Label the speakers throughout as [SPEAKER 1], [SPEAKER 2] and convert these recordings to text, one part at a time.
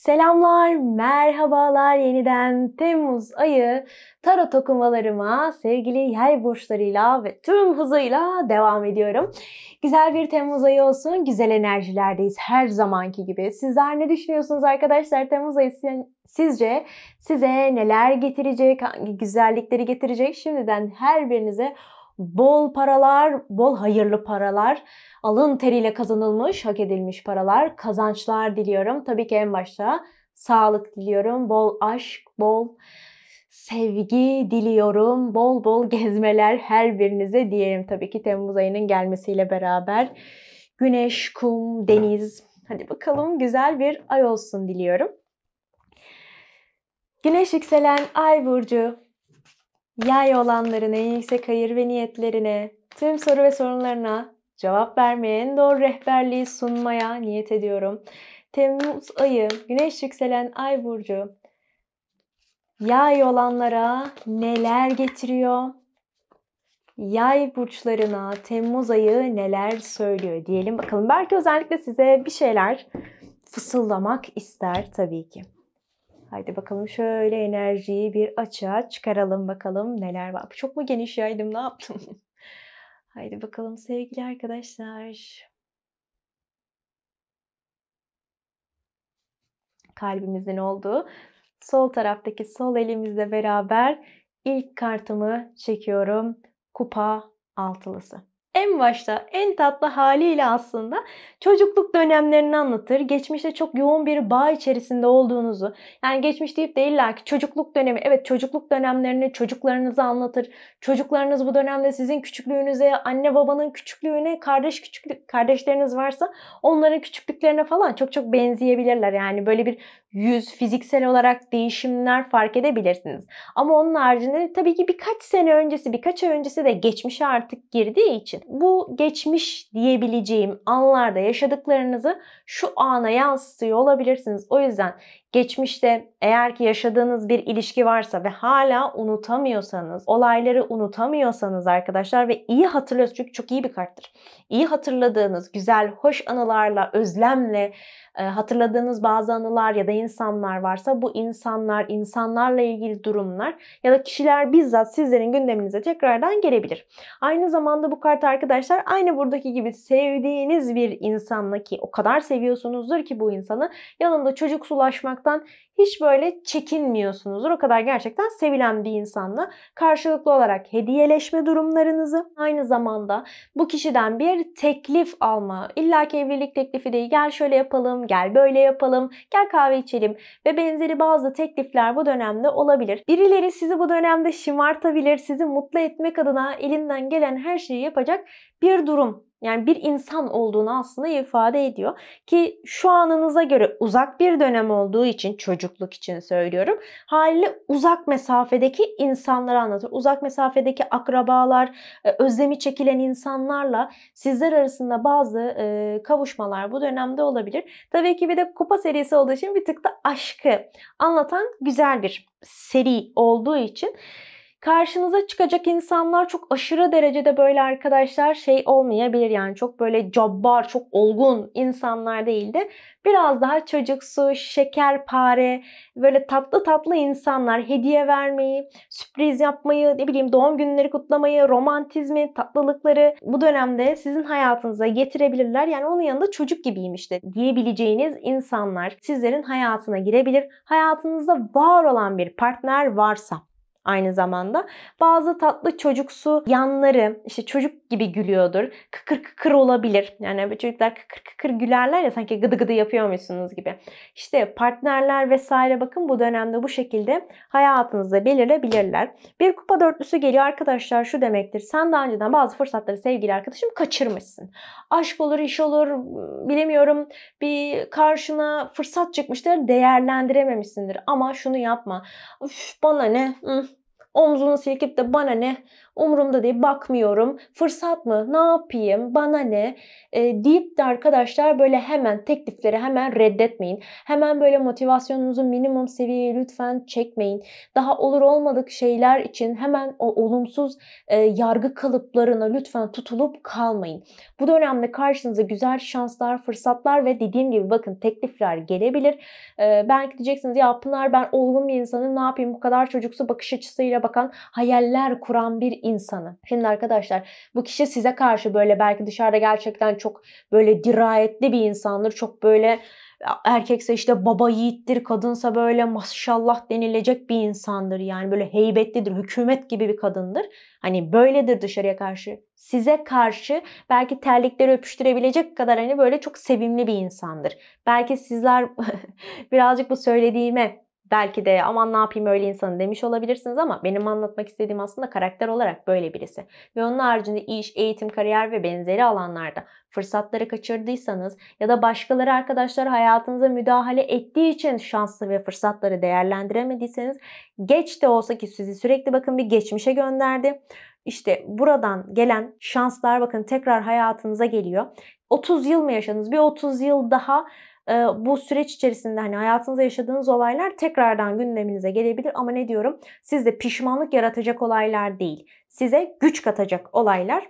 [SPEAKER 1] Selamlar, merhabalar yeniden Temmuz ayı tarot okumalarıma sevgili yay burçlarıyla ve tüm hızıyla devam ediyorum. Güzel bir Temmuz ayı olsun, güzel enerjilerdeyiz her zamanki gibi. Sizler ne düşünüyorsunuz arkadaşlar? Temmuz ayı sizce size neler getirecek, hangi güzellikleri getirecek? Şimdiden her birinize bol paralar, bol hayırlı paralar, alın teriyle kazanılmış, hak edilmiş paralar, kazançlar diliyorum. Tabii ki en başta sağlık diliyorum, bol aşk, bol sevgi diliyorum. Bol bol gezmeler her birinize diyelim tabii ki Temmuz ayının gelmesiyle beraber. Güneş, kum, deniz. Hadi bakalım güzel bir ay olsun diliyorum. Güneş yükselen ay burcu Yay olanların en yüksek hayır ve niyetlerine, tüm soru ve sorunlarına cevap vermeye, en doğru rehberliği sunmaya niyet ediyorum. Temmuz ayı, Güneş yükselen Ay burcu yay olanlara neler getiriyor? Yay burçlarına Temmuz ayı neler söylüyor diyelim bakalım. Belki özellikle size bir şeyler fısıldamak ister tabii ki. Haydi bakalım şöyle enerjiyi bir açığa çıkaralım bakalım neler var. Çok mu geniş yaydım ne yaptım? Haydi bakalım sevgili arkadaşlar. Kalbimizin olduğu sol taraftaki sol elimizle beraber ilk kartımı çekiyorum. Kupa altılısı en başta en tatlı haliyle aslında çocukluk dönemlerini anlatır. Geçmişte çok yoğun bir bağ içerisinde olduğunuzu yani geçmiş deyip de ki çocukluk dönemi evet çocukluk dönemlerini çocuklarınızı anlatır. Çocuklarınız bu dönemde sizin küçüklüğünüze, anne babanın küçüklüğüne, kardeş küçüklük kardeşleriniz varsa onların küçüklüklerine falan çok çok benzeyebilirler. Yani böyle bir yüz, fiziksel olarak değişimler fark edebilirsiniz. Ama onun haricinde tabii ki birkaç sene öncesi, birkaç ay öncesi de geçmişe artık girdiği için bu geçmiş diyebileceğim anlarda yaşadıklarınızı şu ana yansıtıyor olabilirsiniz. O yüzden Geçmişte eğer ki yaşadığınız bir ilişki varsa ve hala unutamıyorsanız, olayları unutamıyorsanız arkadaşlar ve iyi hatırlıyorsunuz çünkü çok iyi bir karttır. İyi hatırladığınız, güzel, hoş anılarla, özlemle e, hatırladığınız bazı anılar ya da insanlar varsa bu insanlar, insanlarla ilgili durumlar ya da kişiler bizzat sizlerin gündeminize tekrardan gelebilir. Aynı zamanda bu kart arkadaşlar aynı buradaki gibi sevdiğiniz bir insanla ki o kadar seviyorsunuzdur ki bu insanı yanında çocuk çocuksulaşmak olmaktan hiç böyle çekinmiyorsunuzdur. O kadar gerçekten sevilen bir insanla karşılıklı olarak hediyeleşme durumlarınızı aynı zamanda bu kişiden bir teklif alma. İlla ki evlilik teklifi değil gel şöyle yapalım, gel böyle yapalım, gel kahve içelim ve benzeri bazı teklifler bu dönemde olabilir. Birileri sizi bu dönemde şımartabilir, sizi mutlu etmek adına elinden gelen her şeyi yapacak bir durum yani bir insan olduğunu aslında ifade ediyor ki şu anınıza göre uzak bir dönem olduğu için çocukluk için söylüyorum. Haliyle uzak mesafedeki insanları anlatır. Uzak mesafedeki akrabalar, e, özlemi çekilen insanlarla sizler arasında bazı e, kavuşmalar bu dönemde olabilir. Tabii ki bir de kupa serisi olduğu için bir tık da aşkı anlatan güzel bir seri olduğu için Karşınıza çıkacak insanlar çok aşırı derecede böyle arkadaşlar şey olmayabilir yani çok böyle cabbar, çok olgun insanlar değildi biraz daha çocuksu, şekerpare, böyle tatlı tatlı insanlar hediye vermeyi, sürpriz yapmayı, ne bileyim doğum günleri kutlamayı, romantizmi, tatlılıkları bu dönemde sizin hayatınıza getirebilirler. Yani onun yanında çocuk gibiyim işte diyebileceğiniz insanlar sizlerin hayatına girebilir. Hayatınızda var olan bir partner varsa aynı zamanda. Bazı tatlı çocuksu yanları işte çocuk gibi gülüyordur. Kıkır kıkır olabilir. Yani çocuklar kıkır kıkır gülerler ya sanki gıdı gıdı yapıyormuşsunuz gibi. İşte partnerler vesaire bakın bu dönemde bu şekilde hayatınızda belirebilirler. Bir kupa dörtlüsü geliyor arkadaşlar şu demektir. Sen daha önceden bazı fırsatları sevgili arkadaşım kaçırmışsın. Aşk olur, iş olur, bilemiyorum bir karşına fırsat çıkmıştır değerlendirememişsindir. Ama şunu yapma. Üf bana ne? Omzunu silkip de bana ne umurumda değil bakmıyorum fırsat mı ne yapayım bana ne e, deyip de arkadaşlar böyle hemen teklifleri hemen reddetmeyin. Hemen böyle motivasyonunuzu minimum seviyeye lütfen çekmeyin. Daha olur olmadık şeyler için hemen o olumsuz e, yargı kalıplarına lütfen tutulup kalmayın. Bu dönemde karşınıza güzel şanslar, fırsatlar ve dediğim gibi bakın teklifler gelebilir. E, belki diyeceksiniz ya Pınar ben olgun bir insanım ne yapayım bu kadar çocuksu bakış açısıyla bakan hayaller kuran bir insanı. Şimdi arkadaşlar bu kişi size karşı böyle belki dışarıda gerçekten çok böyle dirayetli bir insandır. Çok böyle erkekse işte baba yiğittir, kadınsa böyle maşallah denilecek bir insandır. Yani böyle heybetlidir, hükümet gibi bir kadındır. Hani böyledir dışarıya karşı. Size karşı belki terlikleri öpüştürebilecek kadar hani böyle çok sevimli bir insandır. Belki sizler birazcık bu söylediğime Belki de aman ne yapayım öyle insanı demiş olabilirsiniz ama benim anlatmak istediğim aslında karakter olarak böyle birisi. Ve onun haricinde iş, eğitim, kariyer ve benzeri alanlarda fırsatları kaçırdıysanız ya da başkaları arkadaşlar hayatınıza müdahale ettiği için şanslı ve fırsatları değerlendiremediyseniz geç de olsa ki sizi sürekli bakın bir geçmişe gönderdi. İşte buradan gelen şanslar bakın tekrar hayatınıza geliyor. 30 yıl mı yaşadınız? Bir 30 yıl daha ee, bu süreç içerisinde hani hayatınızda yaşadığınız olaylar tekrardan gündeminize gelebilir ama ne diyorum sizde pişmanlık yaratacak olaylar değil. Size güç katacak olaylar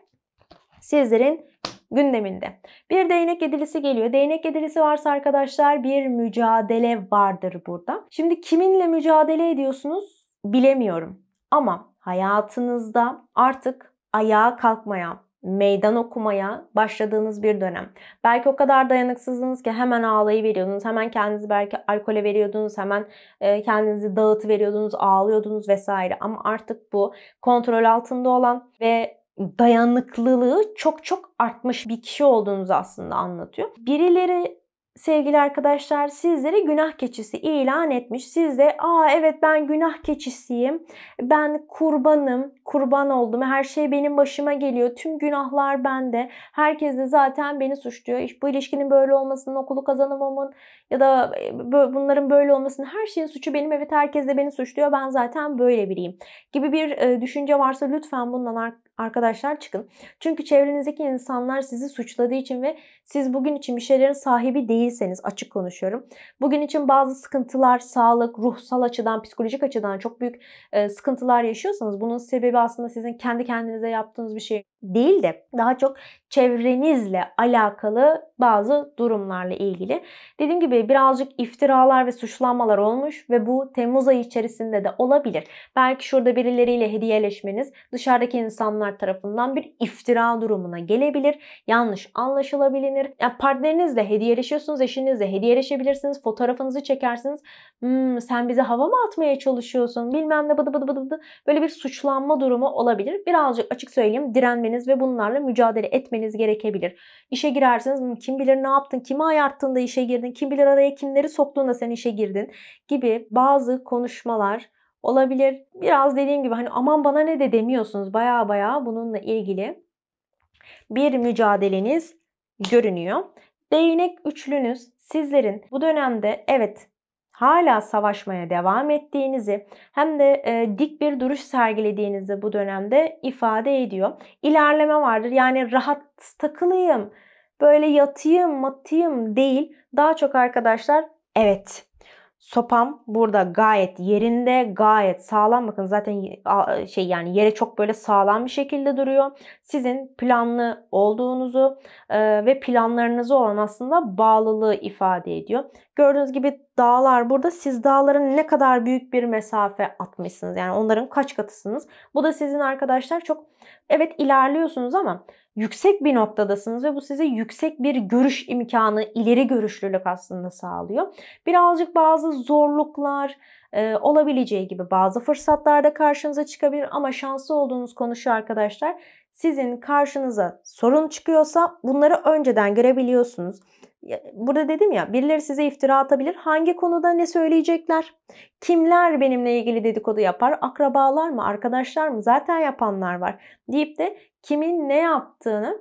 [SPEAKER 1] sizlerin gündeminde. Bir değnek yedilisi geliyor. Değnek yedilisi varsa arkadaşlar bir mücadele vardır burada. Şimdi kiminle mücadele ediyorsunuz bilemiyorum. Ama hayatınızda artık ayağa kalkmayan meydan okumaya başladığınız bir dönem. Belki o kadar dayanıksızsınız ki hemen ağlayı veriyordunuz, hemen kendinizi belki alkole veriyordunuz, hemen e, kendinizi dağıtı veriyordunuz, ağlıyordunuz vesaire. Ama artık bu kontrol altında olan ve dayanıklılığı çok çok artmış bir kişi olduğunuzu aslında anlatıyor. Birileri sevgili arkadaşlar sizleri günah keçisi ilan etmiş. Siz de aa evet ben günah keçisiyim. Ben kurbanım. Kurban oldum. Her şey benim başıma geliyor. Tüm günahlar bende. Herkes de zaten beni suçluyor. Bu ilişkinin böyle olmasının, okulu kazanamamın ya da e, bunların böyle olmasının her şeyin suçu benim. Evet herkes de beni suçluyor. Ben zaten böyle biriyim. Gibi bir e, düşünce varsa lütfen bundan Arkadaşlar çıkın. Çünkü çevrenizdeki insanlar sizi suçladığı için ve siz bugün için bir şeylerin sahibi değilseniz açık konuşuyorum. Bugün için bazı sıkıntılar, sağlık, ruhsal açıdan, psikolojik açıdan çok büyük sıkıntılar yaşıyorsanız bunun sebebi aslında sizin kendi kendinize yaptığınız bir şey değil de daha çok çevrenizle alakalı bazı durumlarla ilgili. Dediğim gibi birazcık iftiralar ve suçlanmalar olmuş ve bu Temmuz ayı içerisinde de olabilir. Belki şurada birileriyle hediyeleşmeniz dışarıdaki insanlar tarafından bir iftira durumuna gelebilir. Yanlış anlaşılabilir. Yani partnerinizle hediyeleşiyorsunuz, eşinizle hediyeleşebilirsiniz. Fotoğrafınızı çekersiniz. Hmm, sen bize hava mı atmaya çalışıyorsun? Bilmem ne bıdı bıdı bıdı bıdı. Böyle bir suçlanma durumu olabilir. Birazcık açık söyleyeyim direnmeniz etmeniz ve bunlarla mücadele etmeniz gerekebilir. İşe girersiniz hmm, kim bilir ne yaptın, kimi ayarttığında işe girdin, kim bilir araya kimleri soktuğunda sen işe girdin gibi bazı konuşmalar olabilir. Biraz dediğim gibi hani aman bana ne de demiyorsunuz baya baya bununla ilgili bir mücadeleniz görünüyor. Değnek üçlünüz sizlerin bu dönemde evet hala savaşmaya devam ettiğinizi hem de e, dik bir duruş sergilediğinizi bu dönemde ifade ediyor. İlerleme vardır. Yani rahat takılayım, böyle yatayım, matayım değil. Daha çok arkadaşlar evet Sopam burada gayet yerinde, gayet sağlam. Bakın zaten şey yani yere çok böyle sağlam bir şekilde duruyor. Sizin planlı olduğunuzu e, ve planlarınızı olan aslında bağlılığı ifade ediyor. Gördüğünüz gibi dağlar burada. Siz dağların ne kadar büyük bir mesafe atmışsınız. Yani onların kaç katısınız. Bu da sizin arkadaşlar çok evet ilerliyorsunuz ama yüksek bir noktadasınız ve bu size yüksek bir görüş imkanı, ileri görüşlülük aslında sağlıyor. Birazcık bazı zorluklar e, olabileceği gibi bazı fırsatlarda karşınıza çıkabilir ama şanslı olduğunuz konu şu arkadaşlar. Sizin karşınıza sorun çıkıyorsa bunları önceden görebiliyorsunuz burada dedim ya birileri size iftira atabilir. Hangi konuda ne söyleyecekler? Kimler benimle ilgili dedikodu yapar? Akrabalar mı? Arkadaşlar mı? Zaten yapanlar var. Deyip de kimin ne yaptığını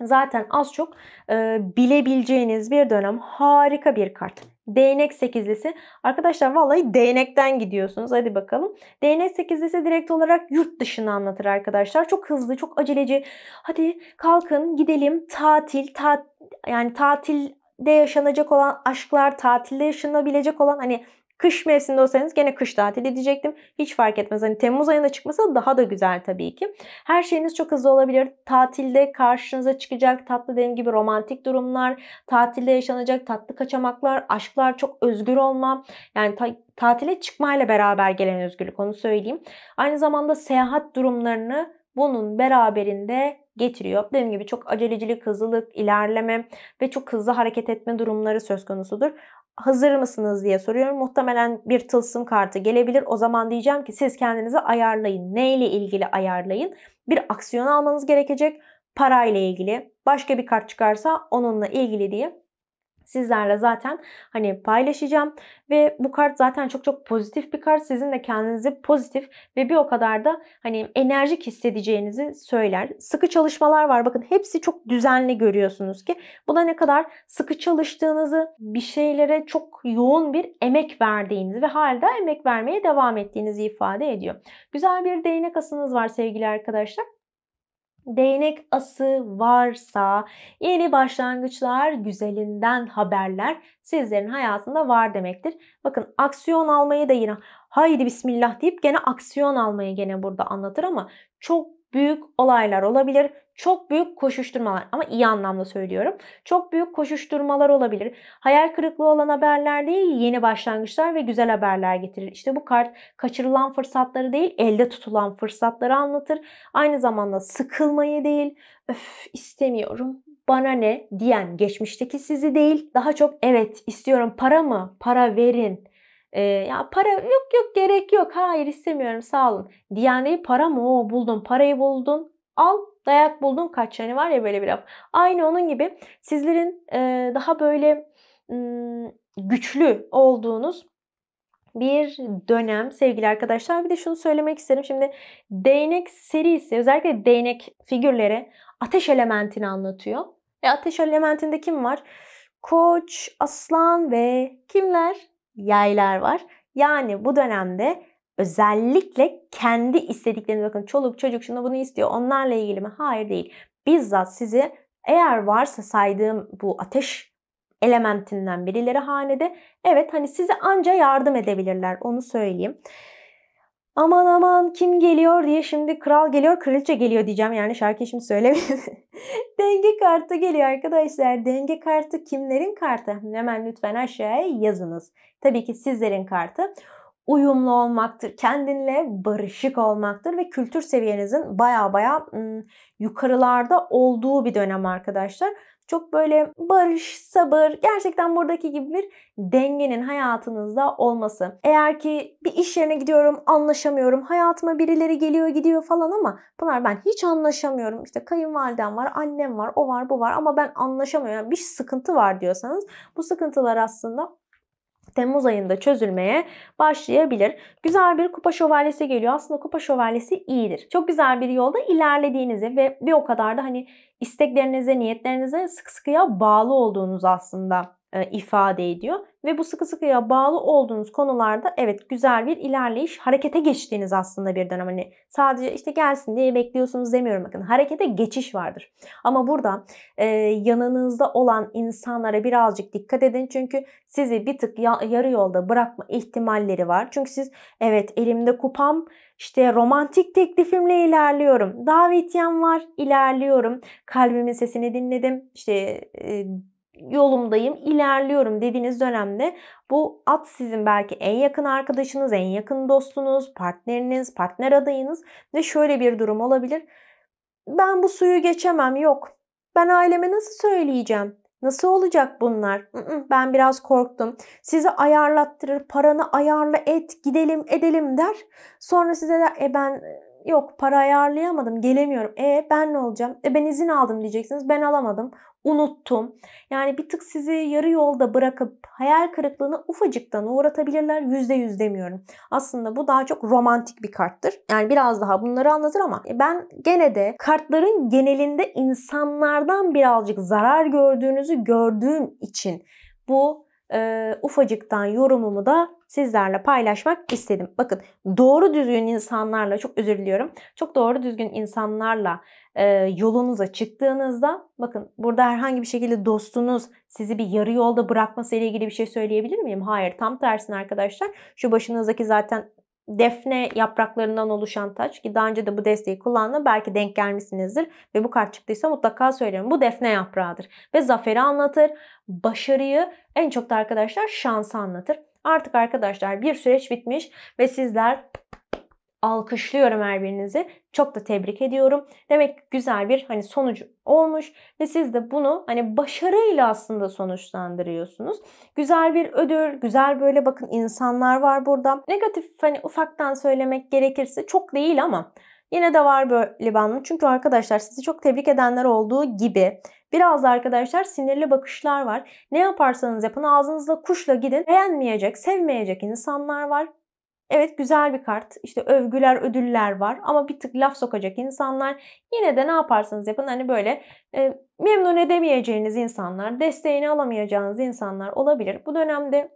[SPEAKER 1] zaten az çok e, bilebileceğiniz bir dönem harika bir kart. Değnek sekizlisi. Arkadaşlar vallahi değnekten gidiyorsunuz. Hadi bakalım. Değnek sekizlisi direkt olarak yurt dışını anlatır arkadaşlar. Çok hızlı, çok aceleci. Hadi kalkın gidelim. Tatil, tat, yani tatilde yaşanacak olan aşklar, tatilde yaşanabilecek olan hani Kış mevsiminde olsanız gene kış tatili diyecektim. Hiç fark etmez. Hani Temmuz ayında çıkmasa daha da güzel tabii ki. Her şeyiniz çok hızlı olabilir. Tatilde karşınıza çıkacak tatlı dediğim gibi romantik durumlar, tatilde yaşanacak tatlı kaçamaklar, aşklar, çok özgür olma. Yani ta tatile çıkmayla beraber gelen özgürlük onu söyleyeyim. Aynı zamanda seyahat durumlarını bunun beraberinde getiriyor. Dediğim gibi çok acelecilik, hızlılık, ilerleme ve çok hızlı hareket etme durumları söz konusudur hazır mısınız diye soruyorum. Muhtemelen bir tılsım kartı gelebilir. O zaman diyeceğim ki siz kendinizi ayarlayın. Neyle ilgili ayarlayın? Bir aksiyon almanız gerekecek. Parayla ilgili. Başka bir kart çıkarsa onunla ilgili diye sizlerle zaten hani paylaşacağım. Ve bu kart zaten çok çok pozitif bir kart. Sizin de kendinizi pozitif ve bir o kadar da hani enerjik hissedeceğinizi söyler. Sıkı çalışmalar var. Bakın hepsi çok düzenli görüyorsunuz ki. bu da ne kadar sıkı çalıştığınızı, bir şeylere çok yoğun bir emek verdiğinizi ve halde emek vermeye devam ettiğinizi ifade ediyor. Güzel bir değnek asınız var sevgili arkadaşlar değnek ası varsa yeni başlangıçlar, güzelinden haberler sizlerin hayatında var demektir. Bakın aksiyon almayı da yine haydi bismillah deyip gene aksiyon almayı gene burada anlatır ama çok büyük olaylar olabilir. Çok büyük koşuşturmalar ama iyi anlamda söylüyorum. Çok büyük koşuşturmalar olabilir. Hayal kırıklığı olan haberler değil, yeni başlangıçlar ve güzel haberler getirir. İşte bu kart kaçırılan fırsatları değil, elde tutulan fırsatları anlatır. Aynı zamanda sıkılmayı değil, öf istemiyorum, bana ne diyen geçmişteki sizi değil, daha çok evet istiyorum para mı, para verin, e, ya para yok yok gerek yok. Hayır istemiyorum sağ olun. Diyaneyi para mı? O buldun parayı buldun. Al dayak buldun kaç yani var ya böyle bir laf. Aynı onun gibi sizlerin e, daha böyle güçlü olduğunuz bir dönem sevgili arkadaşlar. Bir de şunu söylemek isterim. Şimdi değnek serisi özellikle değnek figürleri ateş elementini anlatıyor. Ve ateş elementinde kim var? Koç, aslan ve kimler? yaylar var. Yani bu dönemde özellikle kendi istediklerini bakın çoluk çocuk şunu bunu istiyor onlarla ilgili mi? Hayır değil. Bizzat sizi eğer varsa saydığım bu ateş elementinden birileri hanede evet hani size anca yardım edebilirler onu söyleyeyim aman aman kim geliyor diye şimdi kral geliyor kraliçe geliyor diyeceğim. Yani şarkı şimdi söylemiyorum. denge kartı geliyor arkadaşlar. Denge kartı kimlerin kartı? Hemen lütfen aşağıya yazınız. Tabii ki sizlerin kartı uyumlu olmaktır. Kendinle barışık olmaktır ve kültür seviyenizin baya baya yukarılarda olduğu bir dönem arkadaşlar. Çok böyle barış, sabır, gerçekten buradaki gibi bir dengenin hayatınızda olması. Eğer ki bir iş yerine gidiyorum, anlaşamıyorum, hayatıma birileri geliyor gidiyor falan ama Pınar ben hiç anlaşamıyorum. İşte kayınvalidem var, annem var, o var, bu var ama ben anlaşamıyorum. Yani bir sıkıntı var diyorsanız bu sıkıntılar aslında Temmuz ayında çözülmeye başlayabilir. Güzel bir kupa şövalyesi geliyor. Aslında kupa şövalyesi iyidir. Çok güzel bir yolda ilerlediğinizi ve bir o kadar da hani isteklerinize, niyetlerinize sık sıkıya bağlı olduğunuz aslında e, ifade ediyor. Ve bu sıkı sıkıya bağlı olduğunuz konularda evet güzel bir ilerleyiş, harekete geçtiğiniz aslında bir dönem. Hani sadece işte gelsin diye bekliyorsunuz demiyorum bakın. Harekete geçiş vardır. Ama burada e, yanınızda olan insanlara birazcık dikkat edin. Çünkü sizi bir tık ya, yarı yolda bırakma ihtimalleri var. Çünkü siz evet elimde kupam işte romantik teklifimle ilerliyorum. Davetiyem var, ilerliyorum. Kalbimin sesini dinledim. İşte e, yolumdayım, ilerliyorum dediğiniz dönemde bu at sizin belki en yakın arkadaşınız, en yakın dostunuz, partneriniz, partner adayınız ve şöyle bir durum olabilir. Ben bu suyu geçemem yok. Ben aileme nasıl söyleyeceğim? Nasıl olacak bunlar? Ben biraz korktum. Sizi ayarlattırır, paranı ayarla et, gidelim edelim der. Sonra size de e ben yok para ayarlayamadım, gelemiyorum. E ben ne olacağım? E ben izin aldım diyeceksiniz. Ben alamadım unuttum. Yani bir tık sizi yarı yolda bırakıp hayal kırıklığına ufacıktan uğratabilirler. Yüzde yüz demiyorum. Aslında bu daha çok romantik bir karttır. Yani biraz daha bunları anlatır ama ben gene de kartların genelinde insanlardan birazcık zarar gördüğünüzü gördüğüm için bu e, ufacıktan yorumumu da sizlerle paylaşmak istedim. Bakın doğru düzgün insanlarla çok özür diliyorum. Çok doğru düzgün insanlarla e, yolunuza çıktığınızda bakın burada herhangi bir şekilde dostunuz sizi bir yarı yolda bırakması ile ilgili bir şey söyleyebilir miyim? Hayır tam tersine arkadaşlar şu başınızdaki zaten defne yapraklarından oluşan taç ki daha önce de bu desteği kullandım belki denk gelmişsinizdir ve bu kart çıktıysa mutlaka söylerim. Bu defne yaprağıdır ve zaferi anlatır, başarıyı en çok da arkadaşlar şansı anlatır. Artık arkadaşlar bir süreç bitmiş ve sizler alkışlıyorum her birinizi. Çok da tebrik ediyorum. Demek ki güzel bir hani sonucu olmuş ve siz de bunu hani başarıyla aslında sonuçlandırıyorsunuz. Güzel bir ödül, güzel böyle bakın insanlar var burada. Negatif hani ufaktan söylemek gerekirse çok değil ama Yine de var böyle banlı. Çünkü arkadaşlar sizi çok tebrik edenler olduğu gibi biraz da arkadaşlar sinirli bakışlar var. Ne yaparsanız yapın ağzınızda kuşla gidin. Beğenmeyecek, sevmeyecek insanlar var. Evet güzel bir kart. İşte övgüler, ödüller var ama bir tık laf sokacak insanlar. Yine de ne yaparsanız yapın hani böyle e, memnun edemeyeceğiniz insanlar, desteğini alamayacağınız insanlar olabilir. Bu dönemde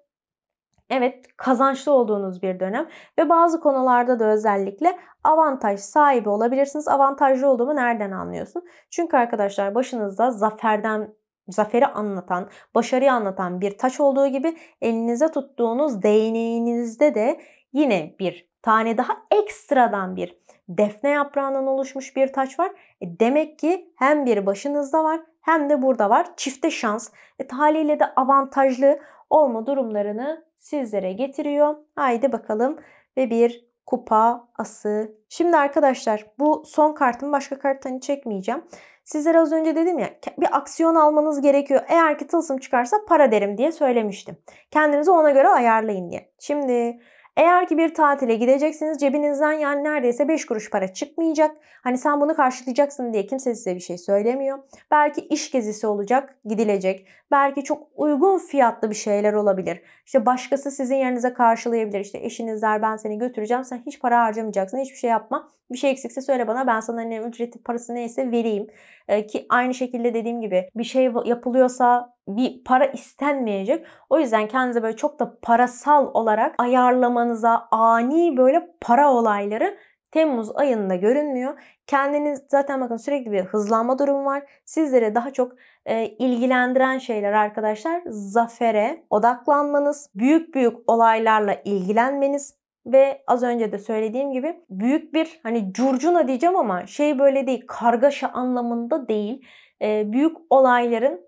[SPEAKER 1] evet kazançlı olduğunuz bir dönem ve bazı konularda da özellikle avantaj sahibi olabilirsiniz. Avantajlı olduğumu nereden anlıyorsun? Çünkü arkadaşlar başınızda zaferden zaferi anlatan, başarıyı anlatan bir taş olduğu gibi elinize tuttuğunuz değneğinizde de yine bir tane daha ekstradan bir defne yaprağından oluşmuş bir taç var. E demek ki hem bir başınızda var hem de burada var. Çifte şans. E, haliyle de avantajlı olma durumlarını sizlere getiriyor. Haydi bakalım ve bir kupa ası. Şimdi arkadaşlar bu son kartımı başka karttan çekmeyeceğim. Sizlere az önce dedim ya bir aksiyon almanız gerekiyor. Eğer ki tılsım çıkarsa para derim diye söylemiştim. Kendinizi ona göre ayarlayın diye. Şimdi eğer ki bir tatile gideceksiniz cebinizden yani neredeyse 5 kuruş para çıkmayacak. Hani sen bunu karşılayacaksın diye kimse size bir şey söylemiyor. Belki iş gezisi olacak, gidilecek. Belki çok uygun fiyatlı bir şeyler olabilir. İşte başkası sizin yerinize karşılayabilir. İşte eşiniz der ben seni götüreceğim. Sen hiç para harcamayacaksın, hiçbir şey yapma. Bir şey eksikse söyle bana ben sana hani ücreti parası neyse vereyim. E, ki aynı şekilde dediğim gibi bir şey yapılıyorsa bir para istenmeyecek. O yüzden kendinize böyle çok da parasal olarak ayarlamanıza ani böyle para olayları Temmuz ayında görünmüyor. Kendiniz zaten bakın sürekli bir hızlanma durumu var. Sizlere daha çok e, ilgilendiren şeyler arkadaşlar zafere odaklanmanız, büyük büyük olaylarla ilgilenmeniz, ve az önce de söylediğim gibi büyük bir hani curcuna diyeceğim ama şey böyle değil kargaşa anlamında değil. büyük olayların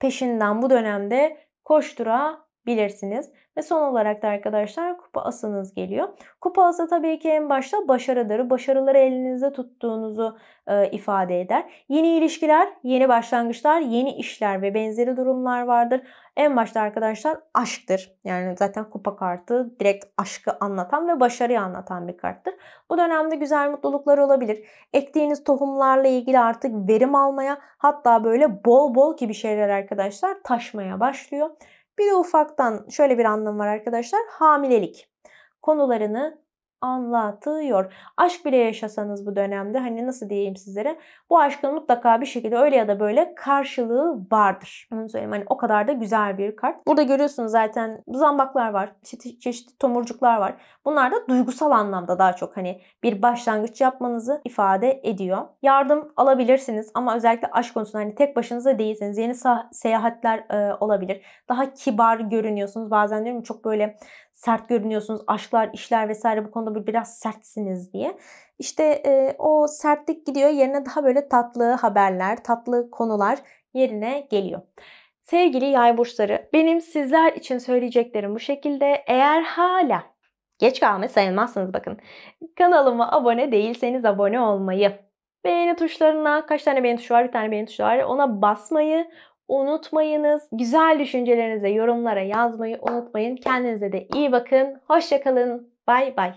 [SPEAKER 1] peşinden bu dönemde koştura bilirsiniz. Ve son olarak da arkadaşlar kupa asınız geliyor. Kupa ası tabii ki en başta başarıları, Başarıları elinizde tuttuğunuzu e, ifade eder. Yeni ilişkiler, yeni başlangıçlar, yeni işler ve benzeri durumlar vardır. En başta arkadaşlar aşktır. Yani zaten kupa kartı direkt aşkı anlatan ve başarıyı anlatan bir karttır. Bu dönemde güzel mutluluklar olabilir. Ektiğiniz tohumlarla ilgili artık verim almaya hatta böyle bol bol gibi şeyler arkadaşlar taşmaya başlıyor. Bir de ufaktan şöyle bir anlam var arkadaşlar. Hamilelik konularını anlatıyor. Aşk bile yaşasanız bu dönemde hani nasıl diyeyim sizlere bu aşkın mutlaka bir şekilde öyle ya da böyle karşılığı vardır. Onu söyleyeyim hani o kadar da güzel bir kart. Burada görüyorsunuz zaten zambaklar var. Çeşitli, çeşitli tomurcuklar var. Bunlar da duygusal anlamda daha çok hani bir başlangıç yapmanızı ifade ediyor. Yardım alabilirsiniz ama özellikle aşk konusunda hani tek başınıza değilseniz yeni seyahatler e, olabilir. Daha kibar görünüyorsunuz. Bazen diyorum çok böyle sert görünüyorsunuz. Aşklar, işler vesaire bu konuda biraz sertsiniz diye. İşte e, o sertlik gidiyor yerine daha böyle tatlı haberler, tatlı konular yerine geliyor. Sevgili yay burçları, benim sizler için söyleyeceklerim bu şekilde. Eğer hala geç kalmış sayılmazsınız bakın. Kanalıma abone değilseniz abone olmayı, beğeni tuşlarına kaç tane beğeni tuşu var? Bir tane beğeni tuşu var. Ona basmayı, unutmayınız. Güzel düşüncelerinize yorumlara yazmayı unutmayın. Kendinize de iyi bakın. Hoşçakalın. Bay bay.